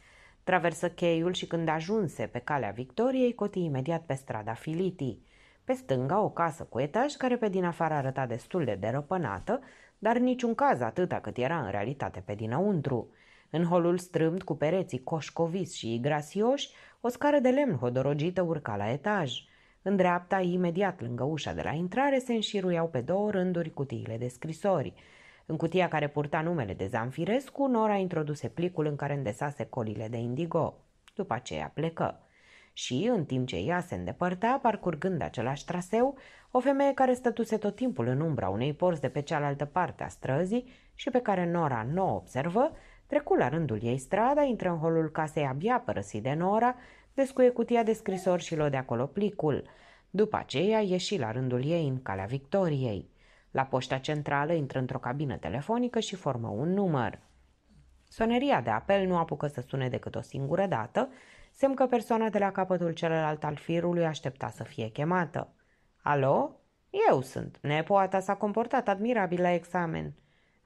Speaker 1: Traversă cheiul și când ajunse pe calea Victoriei, coti imediat pe strada Filitii. Pe stânga o casă cu etaj care pe din afară arăta destul de derăpănată, dar niciun caz atâta cât era în realitate pe dinăuntru. În holul strâmt, cu pereții coșcoviți și grasioși, o scară de lemn hodorogită urca la etaj. În dreapta, imediat lângă ușa de la intrare, se înșiruiau pe două rânduri cutiile de scrisori. În cutia care purta numele de Zanfirescu, Nora introduse plicul în care îndesase colile de indigo. După aceea plecă și, în timp ce ea se îndepărta, parcurgând același traseu, o femeie care stătuse tot timpul în umbra unei porți de pe cealaltă parte a străzii și pe care Nora nu o observă, trecu la rândul ei strada, intră în holul casei abia părăsit de Nora, descuie cutia de scrisori și lua de acolo plicul. După aceea ieși la rândul ei în calea Victoriei. La poșta centrală intră într-o cabină telefonică și formă un număr. Soneria de apel nu apucă să sune decât o singură dată, semn că persoana de la capătul celălalt al firului aștepta să fie chemată. Alo? Eu sunt. Nepoata s-a comportat admirabil la examen.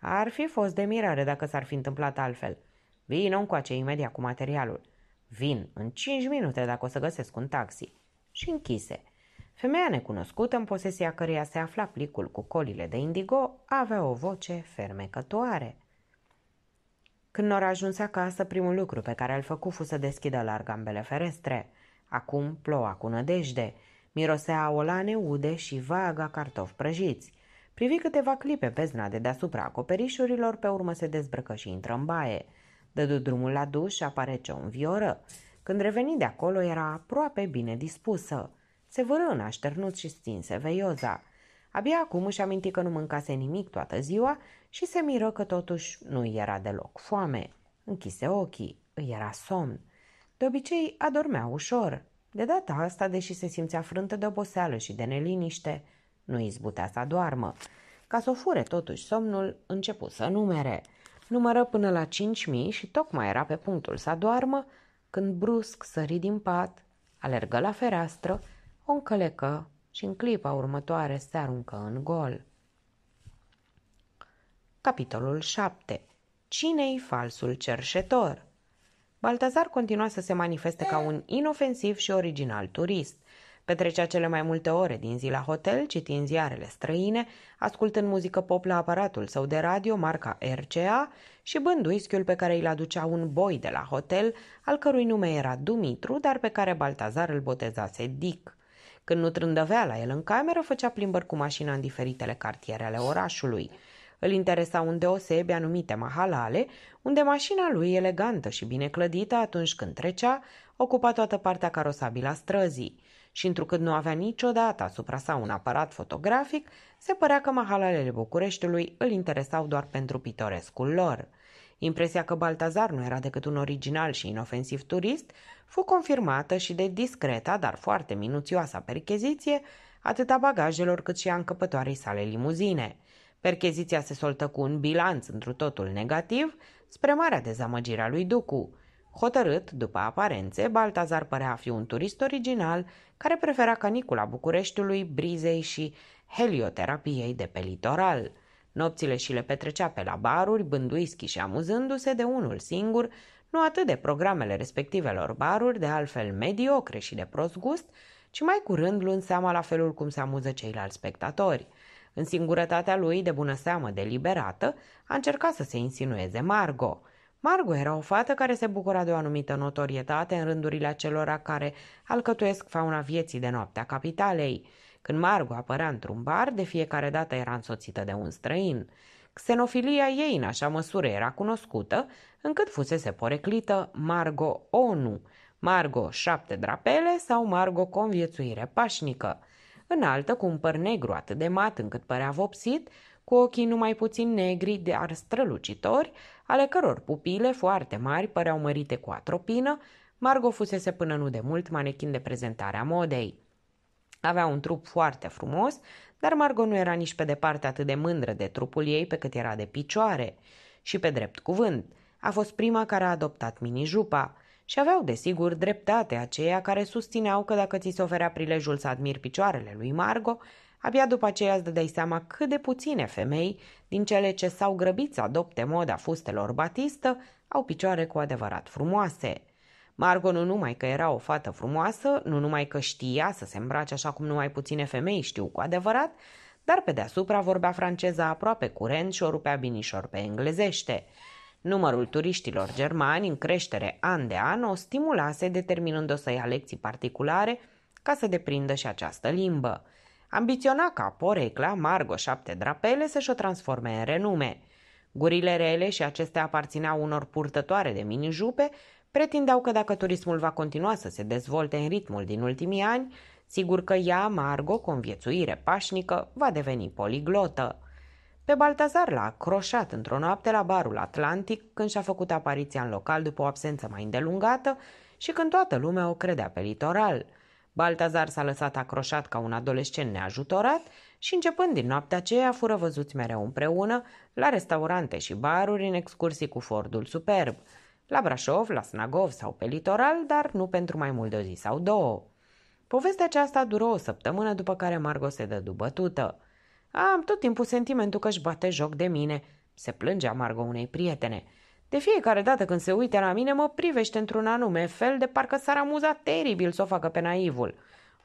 Speaker 1: Ar fi fost de mirare dacă s-ar fi întâmplat altfel. Vino încoace imediat cu materialul. Vin în cinci minute dacă o să găsesc un taxi. Și închise. Femeia necunoscută, în posesia căreia se afla plicul cu colile de indigo, avea o voce fermecătoare. Când nor ajuns acasă, primul lucru pe care îl făcu fu să deschidă larg ambele ferestre. Acum ploua cu nădejde. Mirosea olane ude și vaga cartofi prăjiți. Privi câteva clipe pe de deasupra acoperișurilor, pe urmă se dezbrăcă și intră în baie. Dădu drumul la duș și apare ce un vioră. Când reveni de acolo era aproape bine dispusă. Se vără în așternut și stinse veioza. Abia acum își aminti că nu mâncase nimic toată ziua și se miră că totuși nu era deloc foame. Închise ochii, îi era somn. De obicei adormea ușor. De data asta, deși se simțea frântă de oboseală și de neliniște, nu izbutea să doarmă. Ca să o fure totuși somnul, începu să numere. Numără până la 5.000 și tocmai era pe punctul să doarmă, când brusc sări din pat, alergă la fereastră, o încălecă și în clipa următoare se aruncă în gol. Capitolul 7. Cine-i falsul cerșetor? Baltazar continua să se manifeste ca un inofensiv și original turist. Petrecea cele mai multe ore din zi la hotel, citind ziarele străine, ascultând muzică pop la aparatul său de radio marca RCA și bând whisky pe care îl aducea un boi de la hotel, al cărui nume era Dumitru, dar pe care Baltazar îl botezase Dick. Când nu trândăvea la el în cameră, făcea plimbări cu mașina în diferitele cartiere ale orașului – îl interesau îndeosebi anumite mahalale, unde mașina lui, elegantă și bine clădită atunci când trecea, ocupa toată partea carosabilă a străzii și întrucât nu avea niciodată asupra sa un aparat fotografic, se părea că mahalalele Bucureștiului îl interesau doar pentru pitorescul lor. Impresia că Baltazar nu era decât un original și inofensiv turist fu confirmată și de discreta, dar foarte minuțioasa percheziție atât a bagajelor cât și a încăpătoarei sale limuzine. Percheziția se soltă cu un bilanț întru totul negativ, spre marea dezamăgire a lui Ducu. Hotărât, după aparențe, Baltazar părea a fi un turist original care prefera canicula Bucureștiului, brizei și helioterapiei de pe litoral. Nopțile și le petrecea pe la baruri, bânduischi și amuzându-se de unul singur, nu atât de programele respectivelor baruri, de altfel mediocre și de prost gust, ci mai curând luând seama la felul cum se amuză ceilalți spectatori – în singurătatea lui, de bună seamă deliberată, a încercat să se insinueze Margot. Margot era o fată care se bucura de o anumită notorietate în rândurile acelora care alcătuiesc fauna vieții de noaptea capitalei. Când Margot apărea într-un bar, de fiecare dată era însoțită de un străin. Xenofilia ei în așa măsură era cunoscută, încât fusese poreclită Margot ONU, Margot șapte drapele sau Margot conviețuire pașnică înaltă cu un păr negru atât de mat încât părea vopsit, cu ochii numai puțin negri, dar strălucitori, ale căror pupile foarte mari păreau mărite cu atropină, Margot fusese până nu de mult manechin de prezentare a modei. Avea un trup foarte frumos, dar Margot nu era nici pe departe atât de mândră de trupul ei pe cât era de picioare. Și pe drept cuvânt, a fost prima care a adoptat mini-jupa, și aveau, desigur, dreptate aceia care susțineau că dacă ți se oferea prilejul să admiri picioarele lui Margot, abia după aceea îți dădeai seama cât de puține femei, din cele ce s-au grăbit să adopte moda fustelor batistă, au picioare cu adevărat frumoase. Margot nu numai că era o fată frumoasă, nu numai că știa să se îmbrace așa cum numai puține femei știu cu adevărat, dar pe deasupra vorbea franceza aproape curent și o rupea binișor pe englezește – Numărul turiștilor germani în creștere an de an o stimulase determinând-o să ia lecții particulare ca să deprindă și această limbă. Ambiționa ca porecla Margo șapte drapele să-și o transforme în renume. Gurile rele și acestea aparțineau unor purtătoare de mini pretindeau că dacă turismul va continua să se dezvolte în ritmul din ultimii ani, sigur că ea, Margo, cu înviețuire pașnică, va deveni poliglotă. Pe Baltazar l-a croșat într-o noapte la barul Atlantic când și-a făcut apariția în local după o absență mai îndelungată și când toată lumea o credea pe litoral. Baltazar s-a lăsat acroșat ca un adolescent neajutorat și începând din noaptea aceea fură văzuți mereu împreună la restaurante și baruri în excursii cu Fordul Superb, la Brașov, la Snagov sau pe litoral, dar nu pentru mai mult de o zi sau două. Povestea aceasta dură o săptămână după care Margot se dă dubătută. Am tot timpul sentimentul că își bate joc de mine, se plânge amargă unei prietene. De fiecare dată când se uite la mine, mă privește într-un anume fel de parcă s-ar amuza teribil să o facă pe naivul.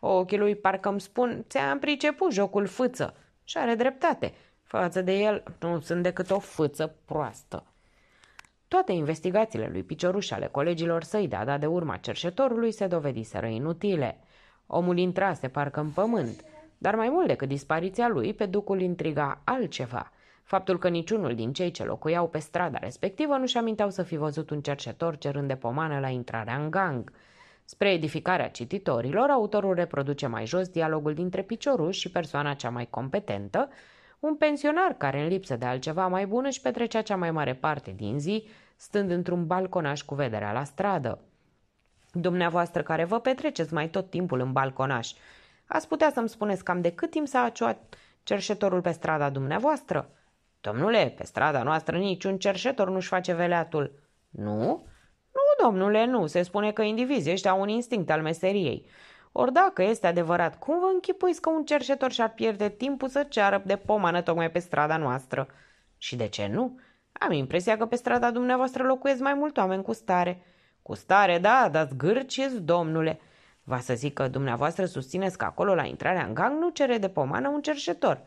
Speaker 1: Ochii lui parcă îmi spun, ți-am priceput jocul fâță. Și are dreptate. Față de el, nu sunt decât o fâță proastă. Toate investigațiile lui Picioruș ale colegilor săi de a da de urma cerșetorului se dovediseră inutile. Omul intrase parcă în pământ – dar mai mult decât dispariția lui, pe ducul intriga altceva – Faptul că niciunul din cei ce locuiau pe strada respectivă nu-și aminteau să fi văzut un cercetor cerând de pomană la intrarea în gang. Spre edificarea cititorilor, autorul reproduce mai jos dialogul dintre piciorul și persoana cea mai competentă, un pensionar care, în lipsă de altceva mai bun, își petrecea cea mai mare parte din zi, stând într-un balconaș cu vederea la stradă. Dumneavoastră care vă petreceți mai tot timpul în balconaș, Ați putea să-mi spuneți cam de cât timp s-a aciuat cerșetorul pe strada dumneavoastră? Domnule, pe strada noastră niciun cerșetor nu-și face veleatul. Nu? Nu, domnule, nu. Se spune că indivizii ăștia au un instinct al meseriei. Ori dacă este adevărat, cum vă închipuiți că un cerșetor și-ar pierde timpul să ceară de pomană tocmai pe strada noastră? Și de ce nu? Am impresia că pe strada dumneavoastră locuiesc mai mult oameni cu stare. Cu stare, da, dar zgârciți, domnule. Va să zic că dumneavoastră susțineți că acolo la intrarea în gang nu cere de pomană un cerșetor.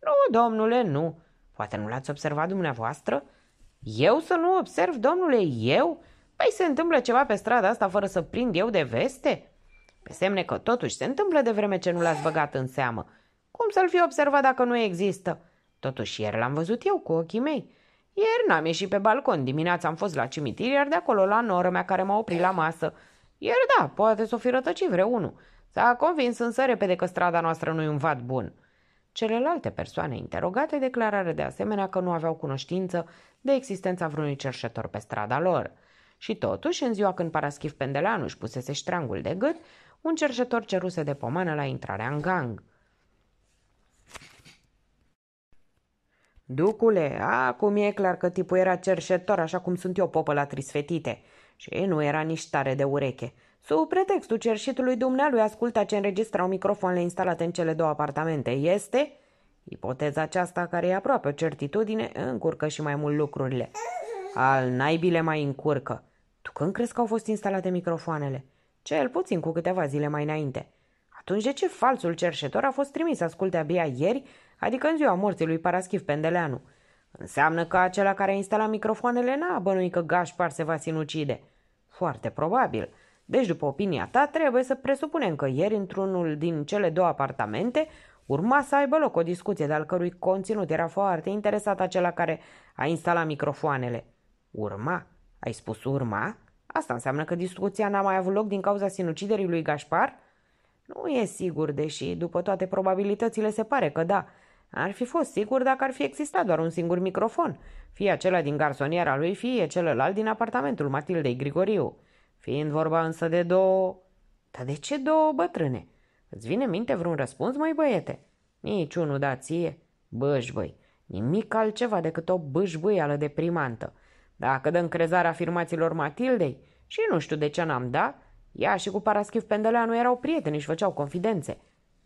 Speaker 1: Nu, domnule, nu. Poate nu l-ați observat dumneavoastră? Eu să nu observ, domnule, eu? Păi se întâmplă ceva pe strada asta fără să prind eu de veste? Pe semne că totuși se întâmplă de vreme ce nu l-ați băgat în seamă. Cum să-l fi observat dacă nu există? Totuși ieri l-am văzut eu cu ochii mei. Ieri n-am ieșit pe balcon, dimineața am fost la cimitir, iar de acolo la noră mea care m-a oprit la masă. Iar da, poate să o fi rătăcit vreunul. S-a convins însă repede că strada noastră nu-i un vad bun. Celelalte persoane interogate declarară de asemenea că nu aveau cunoștință de existența vreunui cerșetor pe strada lor. Și totuși, în ziua când Paraschiv Pendelanu își pusese ștrangul de gât, un cerșetor ceruse de pomană la intrarea în gang. Ducule, acum e clar că tipul era cerșetor, așa cum sunt eu popă la trisfetite și nu era nici tare de ureche. Sub pretextul cerșitului dumnealui asculta ce înregistrau microfoanele instalate în cele două apartamente. Este... Ipoteza aceasta, care e aproape o certitudine, încurcă și mai mult lucrurile. Al naibile mai încurcă. Tu când crezi că au fost instalate microfoanele? Cel puțin cu câteva zile mai înainte. Atunci de ce falsul cerșetor a fost trimis să asculte abia ieri, adică în ziua morții lui Paraschiv Pendeleanu? Înseamnă că acela care a instalat microfoanele n-a bănuit că Gașpar se va sinucide. Foarte probabil. Deci, după opinia ta, trebuie să presupunem că ieri, într-unul din cele două apartamente, urma să aibă loc o discuție de al cărui conținut era foarte interesat acela care a instalat microfoanele. Urma? Ai spus urma? Asta înseamnă că discuția n-a mai avut loc din cauza sinuciderii lui Gașpar? Nu e sigur, deși, după toate probabilitățile, se pare că da – ar fi fost sigur dacă ar fi existat doar un singur microfon, fie acela din garsoniera lui, fie celălalt din apartamentul Matildei Grigoriu. Fiind vorba însă de două... Dar de ce două bătrâne? Îți vine în minte vreun răspuns, mai băiete? Niciunul da ție. Băși, nimic altceva decât o bâșbâială primantă. Dacă dăm crezarea afirmațiilor Matildei, și nu știu de ce n-am dat, ea și cu Paraschiv Pendeleanu erau prieteni și făceau confidențe.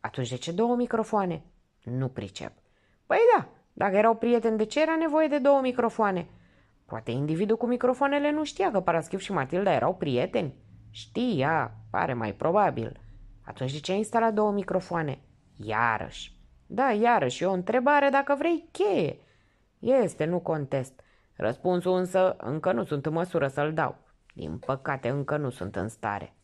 Speaker 1: Atunci de ce două microfoane? Nu pricep. Păi da, dacă erau prieteni, de ce era nevoie de două microfoane? Poate individul cu microfoanele nu știa că Paraschiv și Matilda erau prieteni. Știa, pare mai probabil. Atunci de ce ai instalat două microfoane? Iarăși. Da, iarăși, e o întrebare dacă vrei cheie. Este, nu contest. Răspunsul însă încă nu sunt în măsură să-l dau. Din păcate încă nu sunt în stare.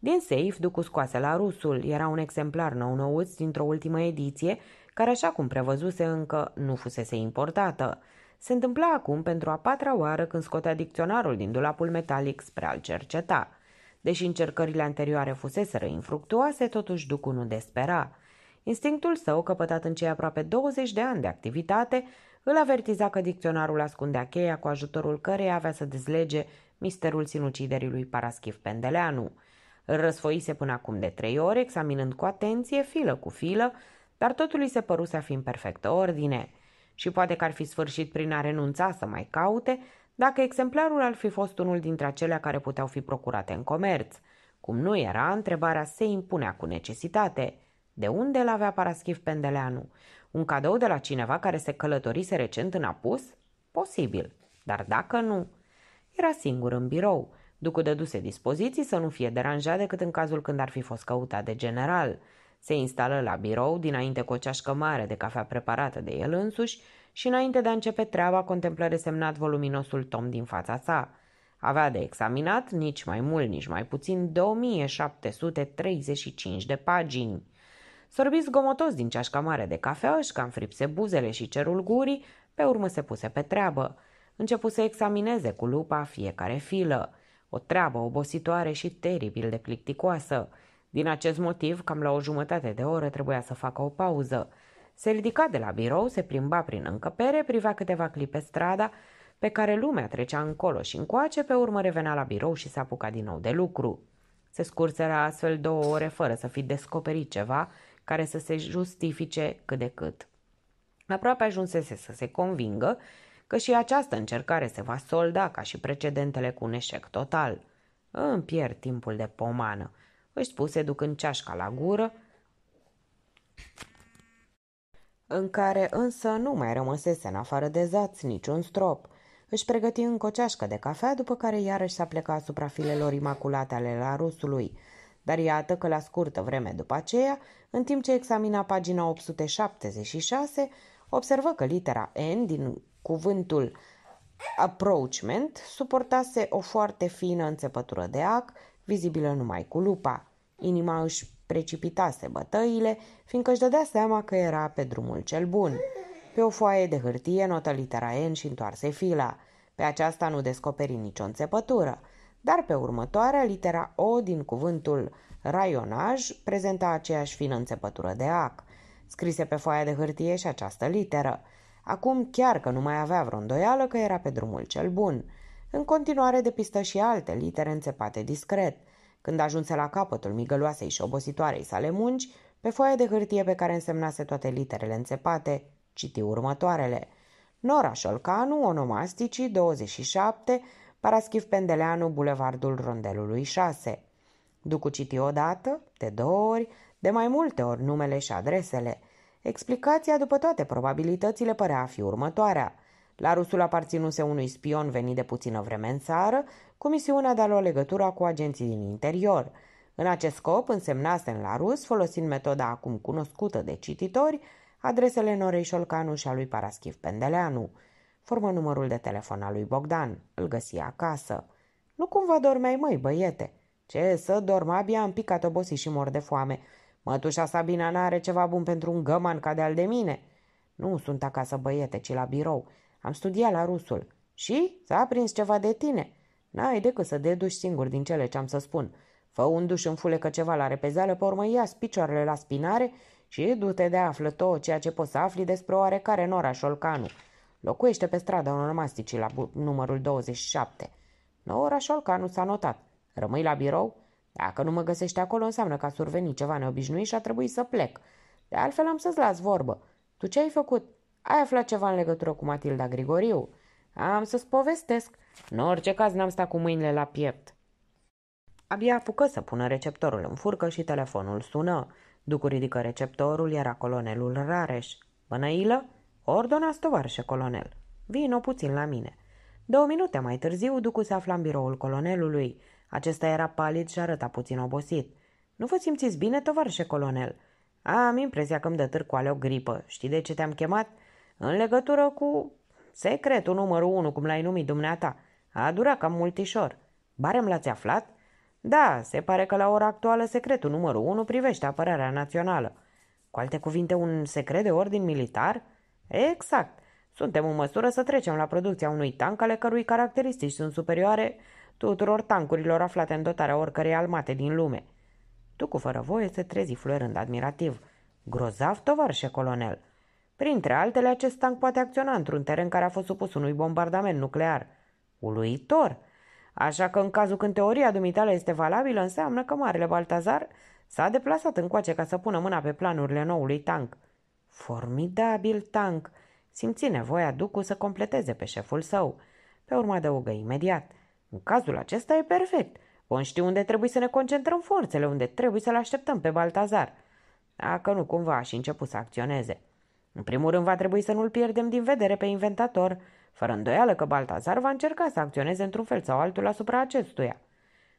Speaker 1: Din seif, Ducu scoase la rusul, era un exemplar nou-nouț dintr-o ultimă ediție, care așa cum prevăzuse încă nu fusese importată. Se întâmpla acum pentru a patra oară când scotea dicționarul din dulapul metalic spre a-l cerceta. Deși încercările anterioare fuseseră infructuoase, totuși Ducu nu despera. Instinctul său, căpătat în cei aproape 20 de ani de activitate, îl avertiza că dicționarul ascundea cheia cu ajutorul căreia avea să dezlege misterul sinuciderii lui Paraschiv Pendeleanu – îl răsfoise până acum de trei ore, examinând cu atenție, filă cu filă, dar totul îi se păruse a fi în perfectă ordine. Și poate că ar fi sfârșit prin a renunța să mai caute, dacă exemplarul ar fi fost unul dintre acelea care puteau fi procurate în comerț. Cum nu era, întrebarea se impunea cu necesitate. De unde l avea Paraschiv Pendeleanu? Un cadou de la cineva care se călătorise recent în apus? Posibil. Dar dacă nu... Era singur în birou. Ducul dăduse dispoziții să nu fie deranjat decât în cazul când ar fi fost căutat de general. Se instală la birou dinainte cu o ceașcă mare de cafea preparată de el însuși și înainte de a începe treaba contemplă resemnat voluminosul tom din fața sa. Avea de examinat nici mai mult, nici mai puțin 2735 de pagini. Sorbit zgomotos din ceașca mare de cafea, își cam fripse buzele și cerul gurii, pe urmă se puse pe treabă. Începu să examineze cu lupa fiecare filă. O treabă obositoare și teribil de plicticoasă. Din acest motiv, cam la o jumătate de oră trebuia să facă o pauză. Se ridica de la birou, se plimba prin încăpere, privea câteva clipe strada, pe care lumea trecea încolo și încoace, pe urmă revenea la birou și se apuca din nou de lucru. Se scurseră astfel două ore fără să fi descoperit ceva care să se justifice cât de cât. Aproape ajunsese să se convingă că și această încercare se va solda ca și precedentele cu un eșec total. Îmi pierd timpul de pomană, își spuse ducând ceașca la gură, în care însă nu mai rămăsese în afară de zaț niciun strop. Își pregăti încă o ceașcă de cafea, după care iarăși s-a plecat asupra filelor imaculate ale rusului. Dar iată că la scurtă vreme după aceea, în timp ce examina pagina 876, observă că litera N din cuvântul approachment suportase o foarte fină înțepătură de ac, vizibilă numai cu lupa. Inima își precipitase bătăile, fiindcă își dădea seama că era pe drumul cel bun. Pe o foaie de hârtie notă litera N și întoarse fila. Pe aceasta nu descoperi nicio înțepătură, dar pe următoarea litera O din cuvântul raionaj prezenta aceeași fină înțepătură de ac. Scrise pe foaia de hârtie și această literă. Acum chiar că nu mai avea vreo îndoială că era pe drumul cel bun. În continuare depistă și alte litere înțepate discret. Când ajunse la capătul migăloasei și obositoarei sale munci, pe foaia de hârtie pe care însemnase toate literele înțepate, citi următoarele. Nora Șolcanu, Onomasticii, 27, Paraschiv Pendeleanu, Bulevardul Rondelului 6. Ducu citi odată, de două ori, de mai multe ori numele și adresele. Explicația, după toate probabilitățile, părea a fi următoarea. la Rusul aparținuse unui spion venit de puțină vreme în țară, cu misiunea de a lua legătura cu agenții din interior. În acest scop, însemnase în Rus folosind metoda acum cunoscută de cititori, adresele Norei Șolcanu și a lui Paraschiv Pendeleanu. Formă numărul de telefon al lui Bogdan. Îl găsi acasă. Nu cumva dormeai, măi, băiete?" Ce să dorm, abia am picat obosit și mor de foame. Mătușa Sabina n-are ceva bun pentru un găman ca de-al de mine. Nu sunt acasă băiete, ci la birou. Am studiat la rusul. Și s-a prins ceva de tine. N-ai decât să deduci singur din cele ce am să spun. Fă un duș în fulecă ceva la repezeală, pe urmă ia picioarele la spinare și du-te de află tot ceea ce poți să afli despre oarecare în Șolcanu. Locuiește pe strada onomasticii la numărul 27. În Șolcanu s-a notat. Rămâi la birou? Dacă nu mă găsești acolo, înseamnă că a survenit ceva neobișnuit și a trebuit să plec. De altfel am să-ți las vorbă. Tu ce ai făcut? Ai aflat ceva în legătură cu Matilda Grigoriu? Am să-ți povestesc. În orice caz n-am stat cu mâinile la piept. Abia apucă să pună receptorul în furcă și telefonul sună. Ducu ridică receptorul, era colonelul Rareș. Bănăilă? Ordonați, tovarășe colonel. Vino puțin la mine. Două minute mai târziu, Ducu se afla în biroul colonelului. Acesta era palid și arăta puțin obosit. Nu vă simțiți bine, tovarășe colonel?" Am impresia că îmi dă târcoale o gripă. Știi de ce te-am chemat? În legătură cu secretul numărul unu, cum l-ai numit dumneata. A durat cam multișor. Barem l-ați aflat? Da, se pare că la ora actuală secretul numărul unu privește apărarea națională. Cu alte cuvinte, un secret de ordin militar? Exact. Suntem în măsură să trecem la producția unui tank ale cărui caracteristici sunt superioare tuturor tancurilor aflate în dotarea oricărei almate din lume. Tucu fără voie se trezi fluierând admirativ. Grozav, tovarșe colonel! Printre altele, acest tank poate acționa într-un teren care a fost supus unui bombardament nuclear. Uluitor! Așa că în cazul când teoria dumitale este valabilă, înseamnă că Marele Baltazar s-a deplasat încoace ca să pună mâna pe planurile noului tank. Formidabil tank! Simți nevoia Ducu să completeze pe șeful său. Pe urmă adăugă imediat – în cazul acesta e perfect. Vom ști unde trebuie să ne concentrăm forțele, unde trebuie să-l așteptăm pe Baltazar. Dacă nu, cumva și început să acționeze. În primul rând va trebui să nu-l pierdem din vedere pe inventator, fără îndoială că Baltazar va încerca să acționeze într-un fel sau altul asupra acestuia.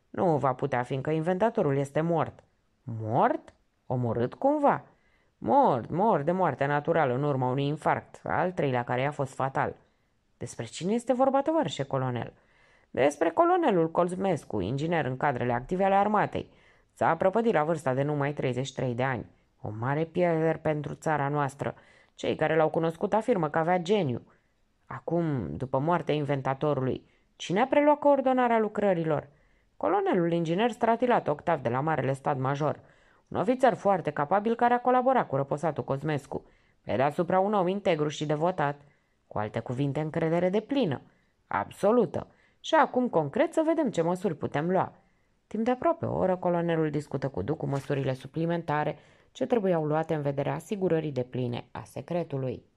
Speaker 1: Nu va putea, fiindcă inventatorul este mort. Mort? Omorât cumva? Mort, mort de moarte naturală în urma unui infarct, al treilea care i-a fost fatal. Despre cine este vorba, tovarășe colonel?" Despre colonelul Colzmescu, inginer în cadrele active ale armatei. S-a apropădit la vârsta de numai 33 de ani. O mare pierdere pentru țara noastră. Cei care l-au cunoscut afirmă că avea geniu. Acum, după moartea inventatorului, cine a preluat coordonarea lucrărilor? Colonelul inginer stratilat Octav de la Marele Stat Major, un ofițer foarte capabil care a colaborat cu răposatul Cosmescu, pe deasupra un om integru și devotat, cu alte cuvinte încredere de plină, absolută, și acum, concret, să vedem ce măsuri putem lua. Timp de aproape o oră, colonelul discută cu Ducu măsurile suplimentare ce trebuiau luate în vederea asigurării de pline a secretului.